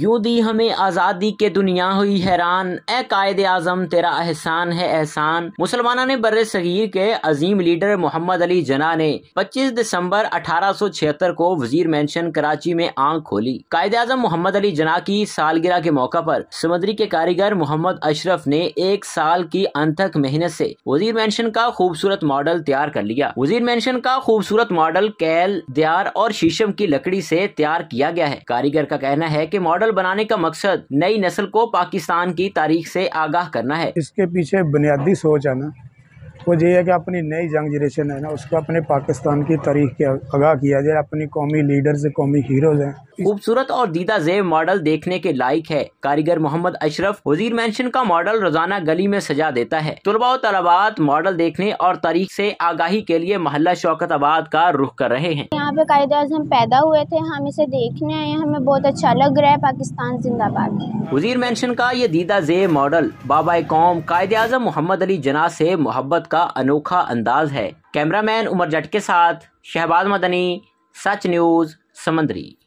you दी हमें आज़ादी के दुनिया हुई हैरान ए कायद आजम तेरा एहसान है एहसान मुसलमानों ने बर सगीर के अजीम लीडर मोहम्मद अली जना ने 25 दिसंबर 1876 को वजीर मेंशन कराची में आंख खोली कायद आजम मोहम्मद अली जना की सालगिरह के मौका पर समुद्री के कारीगर मोहम्मद अशरफ ने एक साल की अंतक मेहनत से वजीर मेंशन का खूबसूरत मॉडल तैयार कर लिया वजीर मेंशन का खूबसूरत मॉडल कैल दियार और शीशम की लकड़ी से तैयार किया गया है कारीगर का कहना है की मॉडल मॉडल बनाने का मकसद नई नस्ल को पाकिस्तान की तारीख से आगाह करना है इसके पीछे बुनियादी सोच है ना वो ये है कि अपनी नई यंग जनरेशन है ना उसको अपने पाकिस्तान की तारीख के आगाह किया जाए अपनी कौमी लीडर्स कौमी हीरोज हैं खूबसूरत और दीदा जेब मॉडल देखने के लायक है कारीगर मोहम्मद अशरफ वजीर मैंशन का मॉडल रोजाना गली में सजा देता है तलबा तलबात मॉडल देखने और तारीख से आगाही के लिए मोहल्ला शौकत आबाद का रुख कर रहे हैं यहाँ पे कायदे आजम पैदा हुए थे हम इसे देखने आए हमें बहुत अच्छा लग रहा है पाकिस्तान जिंदाबाद वजीर मैंशन का ये दीदा जेब मॉडल बाबा कौम कायदे आजम मोहम्मद अली जना ऐसी मोहब्बत खिलाफत का अनोखा अंदाज है कैमरामैन उमर जट के साथ शहबाज मदनी सच न्यूज़ समंदरी